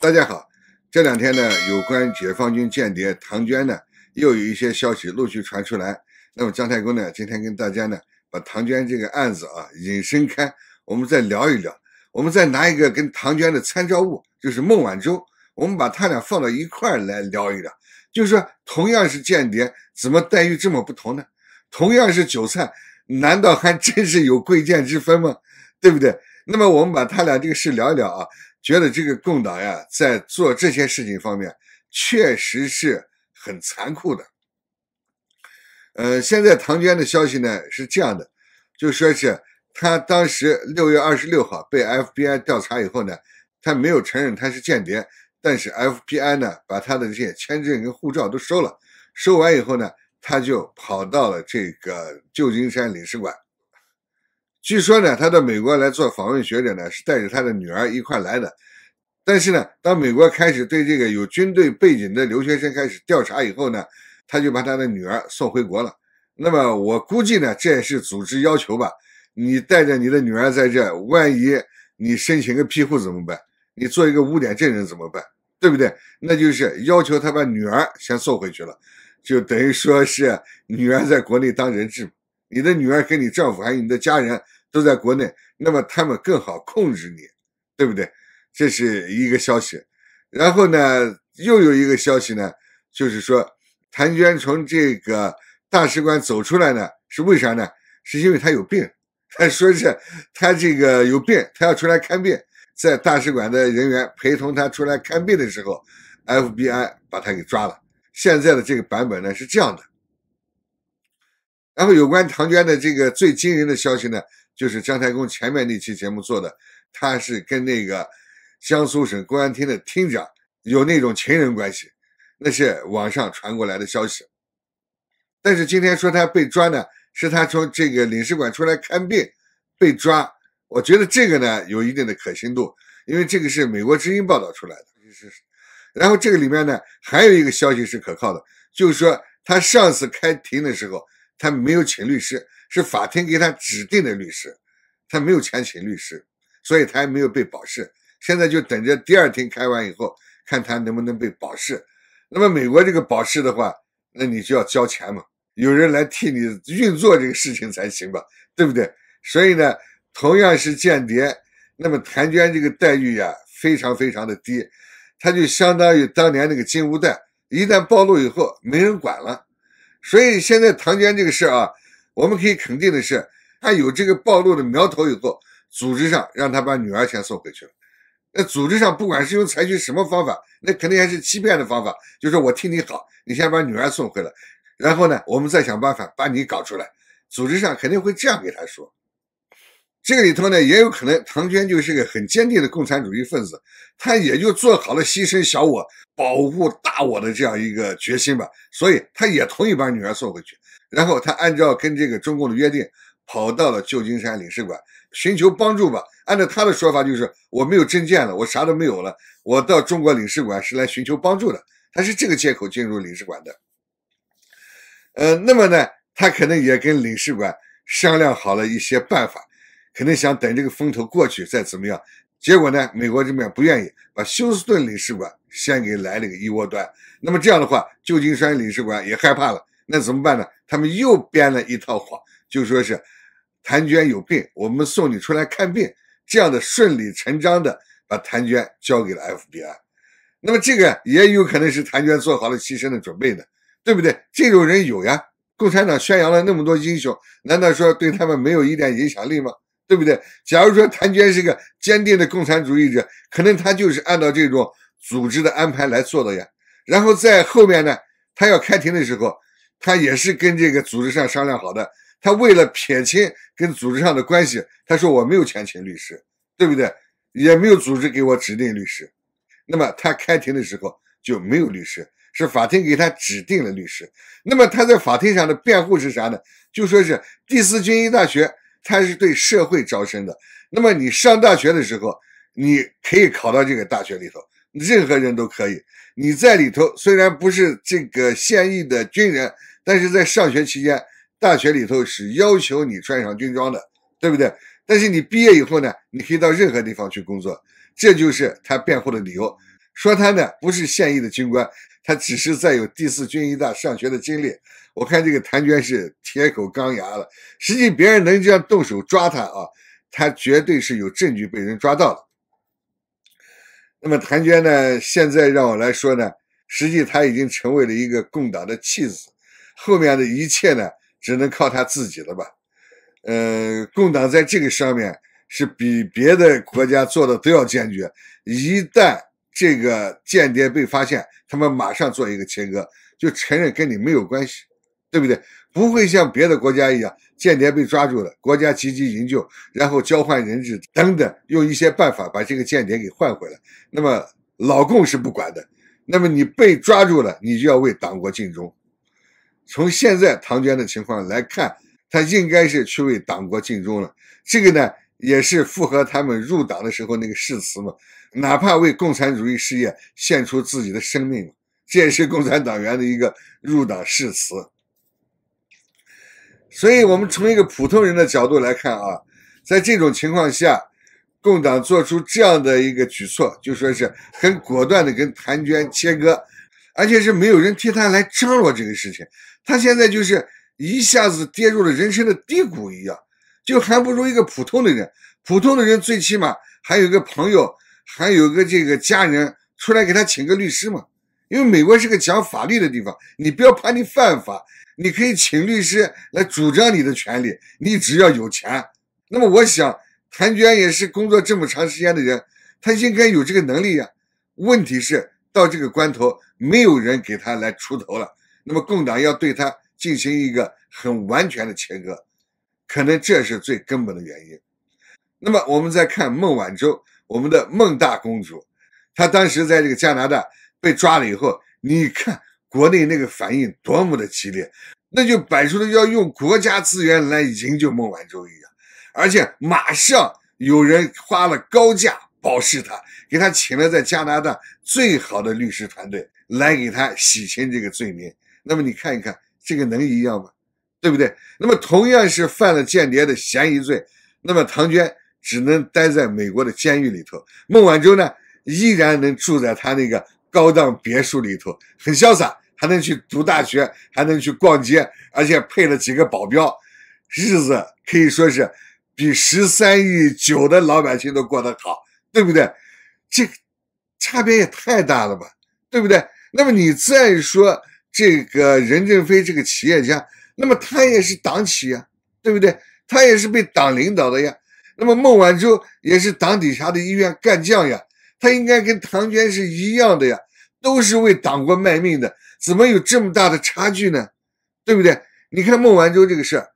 大家好，这两天呢，有关解放军间谍唐娟呢，又有一些消息陆续传出来。那么姜太公呢，今天跟大家呢，把唐娟这个案子啊引申开，我们再聊一聊。我们再拿一个跟唐娟的参照物，就是孟晚舟，我们把他俩放到一块儿来聊一聊。就是说同样是间谍，怎么待遇这么不同呢？同样是韭菜，难道还真是有贵贱之分吗？对不对？那么我们把他俩这个事聊一聊啊。觉得这个共党呀，在做这些事情方面，确实是很残酷的。呃，现在唐娟的消息呢是这样的，就说是他当时六月二十六号被 FBI 调查以后呢，他没有承认他是间谍，但是 FBI 呢把他的这些签证跟护照都收了，收完以后呢，他就跑到了这个旧金山领事馆。据说呢，他到美国来做访问学者呢，是带着他的女儿一块来的。但是呢，当美国开始对这个有军队背景的留学生开始调查以后呢，他就把他的女儿送回国了。那么我估计呢，这也是组织要求吧？你带着你的女儿在这，万一你申请个庇护怎么办？你做一个污点证人怎么办？对不对？那就是要求他把女儿先送回去了，就等于说是女儿在国内当人质。你的女儿跟你丈夫还有你的家人。都在国内，那么他们更好控制你，对不对？这是一个消息。然后呢，又有一个消息呢，就是说谭娟从这个大使馆走出来呢，是为啥呢？是因为他有病，他说是他这个有病，他要出来看病，在大使馆的人员陪同他出来看病的时候，FBI 把他给抓了。现在的这个版本呢是这样的。然后有关唐娟的这个最惊人的消息呢。就是姜太公前面那期节目做的，他是跟那个江苏省公安厅的厅长有那种情人关系，那是网上传过来的消息。但是今天说他被抓呢，是他从这个领事馆出来看病被抓。我觉得这个呢有一定的可信度，因为这个是美国之音报道出来的。是是是。然后这个里面呢还有一个消息是可靠的，就是说他上次开庭的时候。他没有请律师，是法庭给他指定的律师。他没有钱请律师，所以他还没有被保释。现在就等着第二天开完以后，看他能不能被保释。那么美国这个保释的话，那你就要交钱嘛，有人来替你运作这个事情才行吧，对不对？所以呢，同样是间谍，那么谭娟这个待遇呀，非常非常的低，他就相当于当年那个金乌蛋，一旦暴露以后，没人管了。所以现在唐娟这个事啊，我们可以肯定的是，她有这个暴露的苗头以后，组织上让她把女儿先送回去了。那组织上不管是用采取什么方法，那肯定还是欺骗的方法，就是我替你好，你先把女儿送回来，然后呢，我们再想办法把你搞出来。组织上肯定会这样给他说。这个里头呢，也有可能唐娟就是个很坚定的共产主义分子，她也就做好了牺牲小我、保护大我的这样一个决心吧，所以她也同意把女儿送回去。然后他按照跟这个中共的约定，跑到了旧金山领事馆寻求帮助吧。按照他的说法，就是我没有证件了，我啥都没有了，我到中国领事馆是来寻求帮助的，他是这个借口进入领事馆的。呃，那么呢，他可能也跟领事馆商量好了一些办法。肯定想等这个风头过去再怎么样，结果呢？美国这边不愿意把休斯顿领事馆先给来了个一窝端，那么这样的话，旧金山领事馆也害怕了，那怎么办呢？他们又编了一套谎，就说是谭娟有病，我们送你出来看病，这样的顺理成章的把谭娟交给了 FBI。那么这个也有可能是谭娟做好了牺牲的准备的，对不对？这种人有呀，共产党宣扬了那么多英雄，难道说对他们没有一点影响力吗？对不对？假如说谭娟是个坚定的共产主义者，可能他就是按照这种组织的安排来做的呀。然后在后面呢，他要开庭的时候，他也是跟这个组织上商量好的。他为了撇清跟组织上的关系，他说我没有钱请律师，对不对？也没有组织给我指定律师。那么他开庭的时候就没有律师，是法庭给他指定了律师。那么他在法庭上的辩护是啥呢？就说是第四军医大学。他是对社会招生的，那么你上大学的时候，你可以考到这个大学里头，任何人都可以。你在里头虽然不是这个现役的军人，但是在上学期间，大学里头是要求你穿上军装的，对不对？但是你毕业以后呢，你可以到任何地方去工作，这就是他辩护的理由，说他呢不是现役的军官，他只是在有第四军医大上学的经历。我看这个谭娟是。铁口钢牙了，实际别人能这样动手抓他啊？他绝对是有证据被人抓到了。那么谭娟呢？现在让我来说呢，实际他已经成为了一个共党的弃子，后面的一切呢，只能靠他自己了吧？呃，共党在这个上面是比别的国家做的都要坚决，一旦这个间谍被发现，他们马上做一个切割，就承认跟你没有关系，对不对？不会像别的国家一样，间谍被抓住了，国家积极营救，然后交换人质等等，用一些办法把这个间谍给换回来。那么老共是不管的。那么你被抓住了，你就要为党国尽忠。从现在唐娟的情况来看，他应该是去为党国尽忠了。这个呢，也是符合他们入党的时候那个誓词嘛，哪怕为共产主义事业献出自己的生命，这也是共产党员的一个入党誓词。所以，我们从一个普通人的角度来看啊，在这种情况下，共党做出这样的一个举措，就说是很果断的跟谭娟切割，而且是没有人替他来张罗这个事情。他现在就是一下子跌入了人生的低谷一样，就还不如一个普通的人。普通的人最起码还有个朋友，还有个这个家人出来给他请个律师嘛。因为美国是个讲法律的地方，你不要怕你犯法。你可以请律师来主张你的权利，你只要有钱。那么我想，谭娟也是工作这么长时间的人，她应该有这个能力呀。问题是到这个关头，没有人给她来出头了。那么共党要对她进行一个很完全的切割，可能这是最根本的原因。那么我们再看孟晚舟，我们的孟大公主，她当时在这个加拿大被抓了以后，你看。国内那个反应多么的激烈，那就摆出了要用国家资源来营救孟晚舟一样，而且马上有人花了高价保释他，给他请了在加拿大最好的律师团队来给他洗清这个罪名。那么你看一看，这个能一样吗？对不对？那么同样是犯了间谍的嫌疑罪，那么唐娟只能待在美国的监狱里头，孟晚舟呢依然能住在他那个。高档别墅里头很潇洒，还能去读大学，还能去逛街，而且配了几个保镖，日子可以说是比十三亿九的老百姓都过得好，对不对？这差别也太大了吧，对不对？那么你再说这个任正非这个企业家，那么他也是党企呀，对不对？他也是被党领导的呀。那么孟晚舟也是党底下的医院干将呀。他应该跟唐娟是一样的呀，都是为党国卖命的，怎么有这么大的差距呢？对不对？你看孟晚舟这个事儿，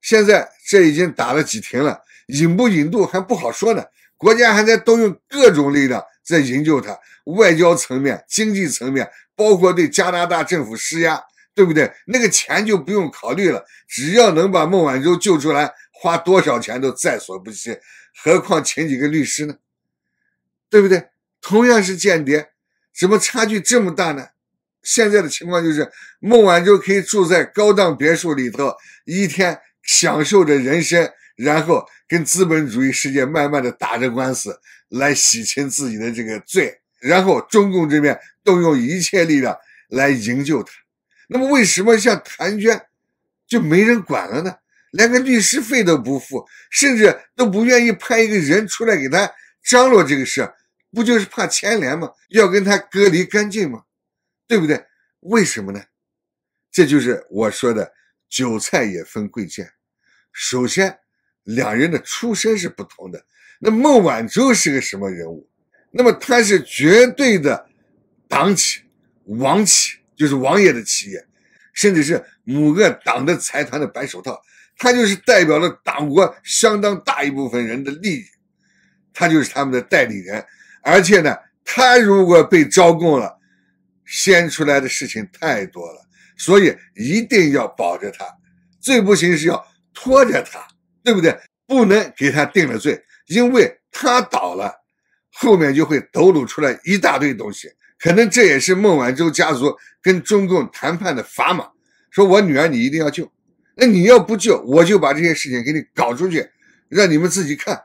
现在这已经打了几天了，引不引渡还不好说呢。国家还在动用各种力量在营救他，外交层面、经济层面，包括对加拿大政府施压，对不对？那个钱就不用考虑了，只要能把孟晚舟救出来，花多少钱都在所不惜，何况请几个律师呢？对不对？同样是间谍，怎么差距这么大呢？现在的情况就是，孟晚舟可以住在高档别墅里头，一天享受着人生，然后跟资本主义世界慢慢的打着官司，来洗清自己的这个罪。然后中共这边动用一切力量来营救他。那么为什么像谭娟就没人管了呢？连个律师费都不付，甚至都不愿意派一个人出来给他张罗这个事。不就是怕牵连吗？要跟他隔离干净吗？对不对？为什么呢？这就是我说的，韭菜也分贵贱。首先，两人的出身是不同的。那孟晚舟是个什么人物？那么他是绝对的党企、王企，就是王爷的企业，甚至是某个党的财团的白手套。他就是代表了党国相当大一部分人的利益，他就是他们的代理人。而且呢，他如果被招供了，掀出来的事情太多了，所以一定要保着他。最不行是要拖着他，对不对？不能给他定了罪，因为他倒了，后面就会抖搂出来一大堆东西。可能这也是孟晚舟家族跟中共谈判的砝码：，说我女儿你一定要救，那你要不救，我就把这些事情给你搞出去，让你们自己看。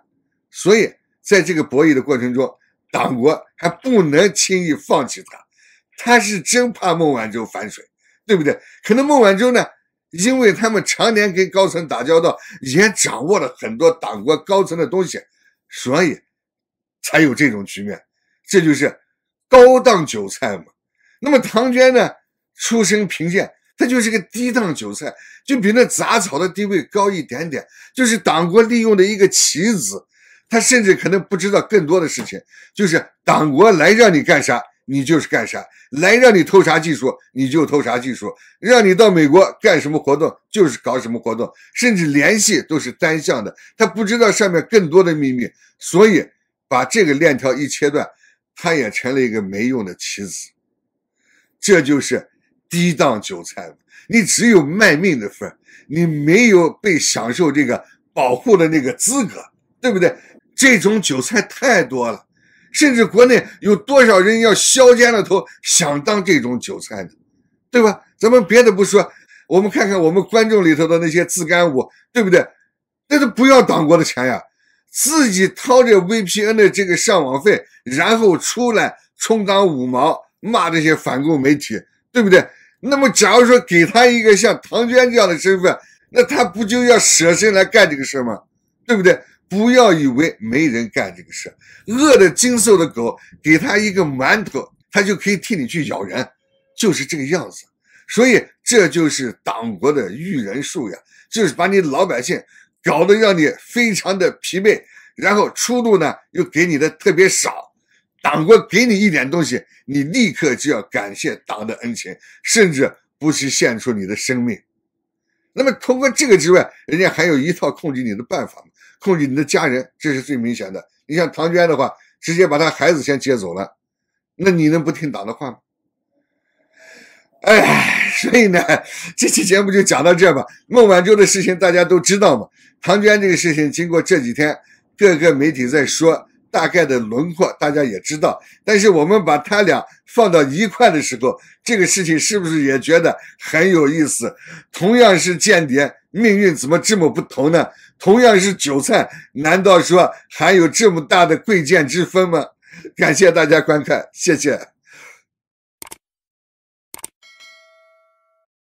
所以在这个博弈的过程中。党国还不能轻易放弃他，他是真怕孟晚舟反水，对不对？可能孟晚舟呢，因为他们常年跟高层打交道，也掌握了很多党国高层的东西，所以才有这种局面。这就是高档韭菜嘛。那么唐娟呢，出身贫贱，她就是个低档韭菜，就比那杂草的地位高一点点，就是党国利用的一个棋子。他甚至可能不知道更多的事情，就是党国来让你干啥，你就是干啥；来让你偷啥技术，你就偷啥技术；让你到美国干什么活动，就是搞什么活动。甚至联系都是单向的，他不知道上面更多的秘密，所以把这个链条一切断，他也成了一个没用的棋子。这就是低档韭菜，你只有卖命的份，你没有被享受这个保护的那个资格，对不对？这种韭菜太多了，甚至国内有多少人要削尖了头想当这种韭菜呢？对吧？咱们别的不说，我们看看我们观众里头的那些自干五，对不对？那是不要党国的钱呀，自己掏着 VPN 的这个上网费，然后出来充当五毛骂这些反共媒体，对不对？那么假如说给他一个像唐娟这样的身份，那他不就要舍身来干这个事儿吗？对不对？不要以为没人干这个事，饿的精瘦的狗，给它一个馒头，它就可以替你去咬人，就是这个样子。所以，这就是党国的育人术呀，就是把你老百姓搞得让你非常的疲惫，然后出路呢又给你的特别少，党国给你一点东西，你立刻就要感谢党的恩情，甚至不惜献出你的生命。那么通过这个之外，人家还有一套控制你的办法，控制你的家人，这是最明显的。你像唐娟的话，直接把她孩子先接走了，那你能不听党的话吗？哎，所以呢，这期节目就讲到这吧。孟晚舟的事情大家都知道嘛，唐娟这个事情经过这几天，各个媒体在说。大概的轮廓大家也知道，但是我们把他俩放到一块的时候，这个事情是不是也觉得很有意思？同样是间谍，命运怎么这么不同呢？同样是韭菜，难道说还有这么大的贵贱之分吗？感谢大家观看，谢谢。